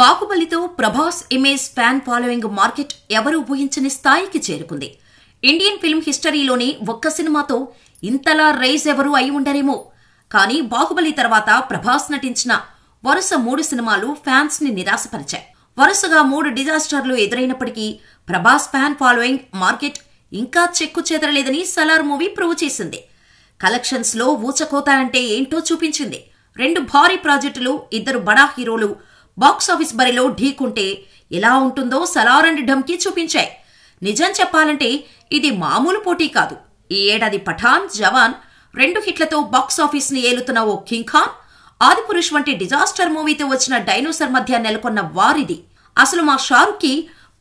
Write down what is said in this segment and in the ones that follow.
బాహుబలితో Prabhas image fan following market ఎవరూ ఊహించని స్థాయికి చేరుకుంది ఇండియన్ ఫిల్మ్ హిస్టరీలోని ఒక్క సినిమాతో ఇంతలా రైజ్ ఎవరూ అయి ఉండరేమో కానీ బాహుబలి తర్వాత ప్రభాస్ నటించిన వరుస మూడు సినిమాలు ఫ్యాన్స్ ని నిరాశపరిచాయి వరుసగా మూడు డిజాస్టర్లు ఎదురైనప్పటికీ ప్రభాస్ ఫ్యాన్ ఫాలోయింగ్ మార్కెట్ ఇంకా చెక్కు చెదరలేదని సలార్ మూవీ ప్రూవ్ చేసింది కలెక్షన్స్ లో ఊచకోత అంటే ఏంటో చూపించింది రెండు భారీ ప్రాజెక్టులు ఇద్దరు బడా హీరోలు బాక్సాఫీస్ బరిలో ఢీకుంటే ఎలా ఉంటుందో సలార్ అండ్ ఢమ్కి చూపించాయి నిజం చెప్పాలంటే ఇది మామూలు పోటీ కాదు ఈ ఏడాది పఠాన్ జవాన్ రెండు హిట్లతో ని ఏలుతున్న ఓ కింగ్ ఖాన్ ఆదిపురుష్ వంటి డిజాస్టర్ మూవీతో వచ్చిన డైనోసర్ మధ్య నెలకొన్న వారిది అసలు మా షారుఖ్కి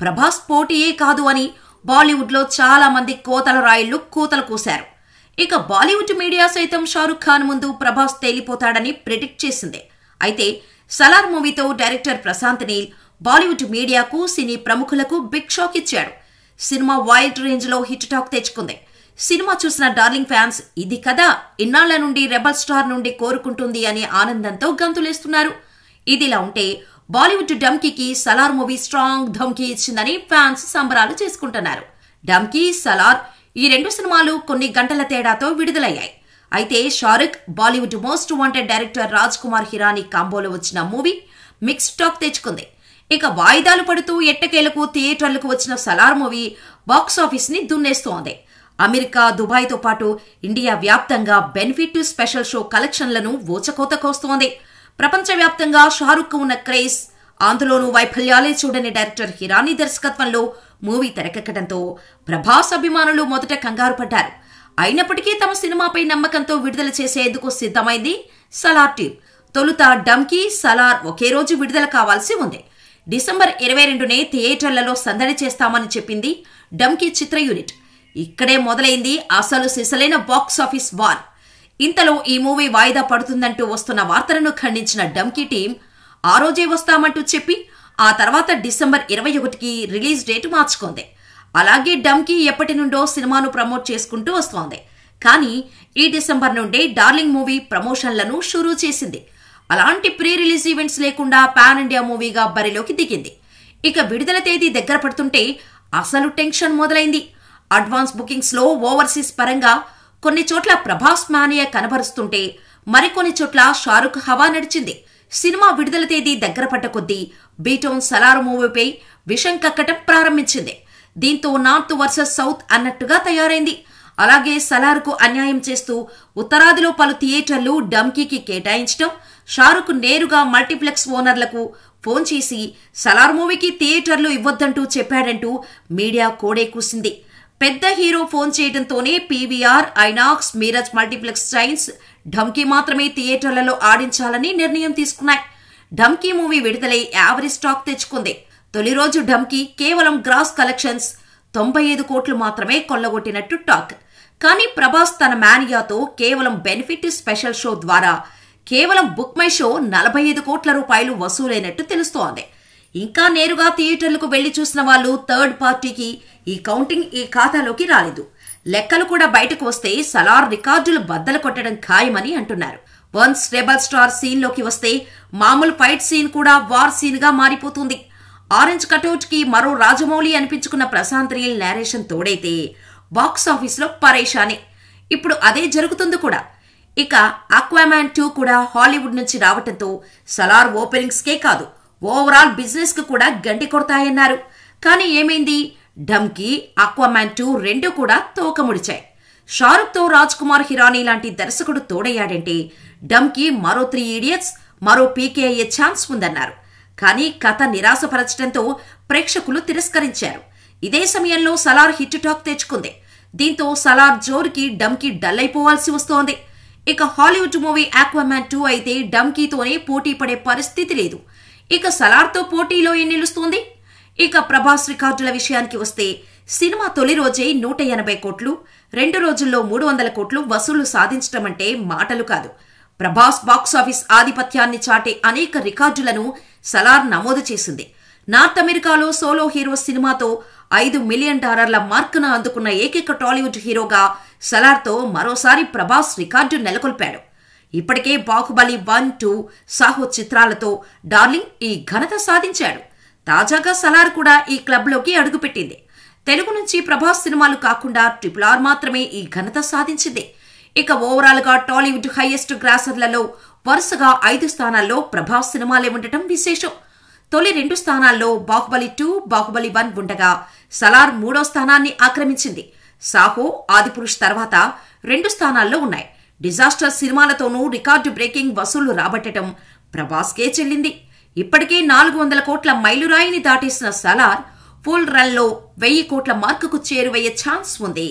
ప్రభాస్ పోటీయే కాదు అని బాలీవుడ్లో చాలా మంది కోతల రాయిళ్లు కూతలు కూశారు ఇక బాలీవుడ్ మీడియా సైతం షారుఖ్ ఖాన్ ముందు ప్రభాస్ తేలిపోతాడని ప్రిడిక్ట్ చేసింది అయితే సలార్ మూవీతో డైరెక్టర్ ప్రశాంత్ నీల్ బాలీవుడ్ మీడియాకు సినీ ప్రముఖులకు బిగ్ షాక్ ఇచ్చాడు సినిమా వైల్డ్ రేంజ్లో హిట్ టాక్ తెచ్చుకుంది సినిమా చూసిన డార్లింగ్ ఫ్యాన్స్ ఇది కదా ఇన్నాళ్ల నుండి రెబల్ స్టార్ నుండి కోరుకుంటుంది అనే ఆనందంతో గంతులేస్తున్నారు ఇదిలా ఉంటే బాలీవుడ్ డమ్కీకి సలార్ మూవీ స్ట్రాంగ్ ధమ్కీ ఇచ్చిందని ఫ్యాన్స్ సంబరాలు చేసుకుంటున్నారు డమ్కీ సలార్ ఈ రెండు సినిమాలు కొన్ని గంటల తేడాతో విడుదలయ్యాయి అయితే Shahrukh Bollywood most wanted director Raj Kumar Hirani కాంబోలో వచ్చిన మూవీ మిక్స్ టాక్ తెచ్చుకుంది ఇక వాయిదాలు పడుతూ ఎట్టకేలకు థియేటర్లకు వచ్చిన సలార్ మూవీ ని దున్నేస్తోంది అమెరికా దుబాయ్తో పాటు ఇండియా వ్యాప్తంగా బెనిఫిట్ స్పెషల్ షో కలెక్షన్లను ఊచకోత కోస్తోంది ప్రపంచవ్యాప్తంగా షారుఖ్ ఉన్న క్రేజ్ అందులోనూ వైఫల్యాలే చూడని డైరెక్టర్ హిరానీ దర్శకత్వంలో మూవీ తెరకెక్కడంతో ప్రభాస్ అభిమానులు మొదట కంగారు పడ్డారు అయినప్పటికీ తమ సినిమాపై నమ్మకంతో విడుదల చేసేందుకు సిద్ధమైంది సలార్ టీం తొలుత డమ్కి సలార్ ఒకే రోజు విడుదల కావాల్సి ఉంది డిసెంబర్ ఇరవై రెండునే థియేటర్లలో సందడి చేస్తామని చెప్పింది డమ్కి చిత్ర యూనిట్ ఇక్కడే మొదలైంది అసలు సిసలైన బాక్స్ ఆఫీస్ వార్ ఇంతలో ఈ మూవీ వాయిదా పడుతుందంటూ వస్తున్న వార్తలను ఖండించిన డమ్కి టీం ఆ రోజే వస్తామంటూ చెప్పి ఆ తర్వాత డిసెంబర్ ఇరవై ఒకటికి రిలీజ్ డేట్ మార్చుకుంది అలాగే డమ్కి ఎప్పటి నుండో సినిమాను ప్రమోట్ చేసుకుంటూ వస్తోంది కానీ ఈ డిసెంబర్ నుండే డార్లింగ్ మూవీ ప్రమోషన్లను షురూ చేసింది అలాంటి ప్రీ రిలీజ్ ఈవెంట్స్ లేకుండా పాన్ ఇండియా మూవీగా బరిలోకి దిగింది ఇక విడుదల తేదీ దగ్గర పడుతుంటే అసలు టెన్షన్ మొదలైంది అడ్వాన్స్ బుకింగ్స్లో ఓవర్సీస్ పరంగా కొన్ని చోట్ల ప్రభాస్ మానియ కనబరుస్తుంటే మరికొన్ని చోట్ల షారుఖ్ హవా నడిచింది సినిమా విడుదల తేదీ దగ్గర పడ్డ కొద్దీ బీటౌన్ సలార్ మూవీపై విషం కక్కటం ప్రారంభించింది దీంతో నార్త్ వర్సెస్ సౌత్ అన్నట్టుగా తయారైంది అలాగే సలార్కు అన్యాయం చేస్తూ ఉత్తరాదిలో పలు థియేటర్లు డమ్కీకి కేటాయించడం షారుఖ్ నేరుగా మల్టీప్లెక్స్ ఓనర్లకు ఫోన్ చేసి సలార్ మూవీకి థియేటర్లు ఇవ్వొద్దంటూ చెప్పాడంటూ మీడియా కోడే కూసింది పెద్ద హీరో ఫోన్ చేయడంతోనే PVR INOX Miraj multiplex chains Dhamki మాత్రమే థియేటర్లలో ఆడించాలని నిర్ణయం తీసుకున్నాయి ఢమ్కీ మూవీ విడుదలై యావరేజ్ స్టాక్ తెచ్చుకుంది తొలి రోజు ఢమ్కి కేవలం గ్రాస్ కలెక్షన్స్ తొంభై ఐదు కోట్లు మాత్రమే కొల్లగొట్టినట్టు టాక్ కానీ ప్రభాస్ తన మానియాతో కేవలం బెనిఫిట్ స్పెషల్ షో ద్వారా కేవలం బుక్ మై షో నలభై ఐదు కోట్ల రూపాయలు వసూలైనట్టు తెలుస్తోంది ఇంకా నేరుగా థియేటర్లకు వెళ్లి చూసిన వాళ్ళు థర్డ్ పార్టీకి ఈ కౌంటింగ్ ఈ ఖాతాలోకి రాలేదు లెక్కలు కూడా బయటకు వస్తే సలార్ రికార్డులు బద్దలు కొట్టడం ఖాయమని అంటున్నారు వన్స్ రెబల్ స్టార్ సీన్లోకి వస్తే మామూలు ఫైట్ సీన్ కూడా వార్ సీన్గా మారిపోతుంది ఆరెంజ్ కటౌట్కి మరో రాజమౌళి అనిపించుకున్న ప్రశాంత్ రియల్ నేరేషన్ తోడైతే బాక్స్ లో పరేషాని ఇప్పుడు అదే జరుగుతుంది కూడా ఇక అక్వామ్యాన్ టూ కూడా హాలీవుడ్ నుంచి రావటంతో సలార్ ఓపెనింగ్స్కే కాదు ఓవరాల్ బిజినెస్కి కూడా గండి కొడతాయన్నారు కానీ ఏమైంది ఢమ్కి అక్వామ్యాన్ టూ రెండు కూడా తోకముడిచాయి షారుఖ్తో రాజ్ కుమార్ హిరానీ లాంటి దర్శకుడు తోడయ్యాడంటే ఢమ్కి మరో త్రీ ఈడియట్స్ మరో పీకే అయ్యే ఛాన్స్ ఉందన్నారు కానీ కథ నిరాశపరచడంతో ప్రేక్షకులు తిరస్కరించారు ఇదే సమయంలో సలార్ హిట్ టాక్ తెచ్చుకుంది దీంతో సలార్ జోర్కి డమ్కి డల్ అయిపోవాల్సి వస్తోంది ఇక హాలీవుడ్ మూవీ ఆక్వామ్యాన్ టూ అయితే డమ్కీతోనే పోటీ పడే పరిస్థితి లేదు ఇక సలార్తో పోటీలో ఏం నిలుస్తోంది ఇక ప్రభాస్ రికార్డుల విషయానికి వస్తే సినిమా తొలి రోజే నూట ఎనభై కోట్లు రెండు రోజుల్లో మూడు వందల కోట్లు వసూళ్లు సాధించడం అంటే మాటలు కాదు ప్రభాస్ బాక్సాఫీస్ ఆధిపత్యాన్ని చాటే అనేక రికార్డులను సలార్ నమోదు చేసింది నార్త్ అమెరికాలో సోలో హీరో సినిమాతో ఐదు మిలియన్ డాలర్ల మార్కును అందుకున్న ఏకైక టాలీవుడ్ హీరోగా సలార్తో మరోసారి ప్రభాస్ రికార్డు నెలకొల్పాడు ఇప్పటికే బాహుబలి వన్ టూ సాహో చిత్రాలతో డార్లింగ్ ఈ ఘనత సాధించాడు తాజాగా సలార్ కూడా ఈ క్లబ్లోకి అడుగుపెట్టింది తెలుగు నుంచి ప్రభాస్ సినిమాలు కాకుండా ట్రిపుల్ ఆర్ మాత్రమే ఈ ఘనత సాధించింది ఇక ఓవరాల్ గా టాలీవుడ్ హైయెస్ట్ గ్రాసర్లలో వరుసగా ఐదు స్థానాల్లో ప్రభాస్ సినిమాలే ఉండటం విశేషం తొలి రెండు స్థానాల్లో బాహుబలి టూ బాహుబలి వన్ ఉండగా సలార్ మూడో స్థానాన్ని ఆక్రమించింది సాహో ఆదిపురుష్ తర్వాత రెండు స్థానాల్లో ఉన్నాయి డిజాస్టర్ సినిమాలతోనూ రికార్డు బ్రేకింగ్ వసూళ్లు రాబట్టడం ప్రభాస్కే చెల్లింది ఇప్పటికే నాలుగు వందల కోట్ల మైలురాయిని దాటేసిన సలార్ ఫుల్ రన్లో వెయ్యి కోట్ల మార్కుకు చేరువయ్యే ఛాన్స్ ఉంది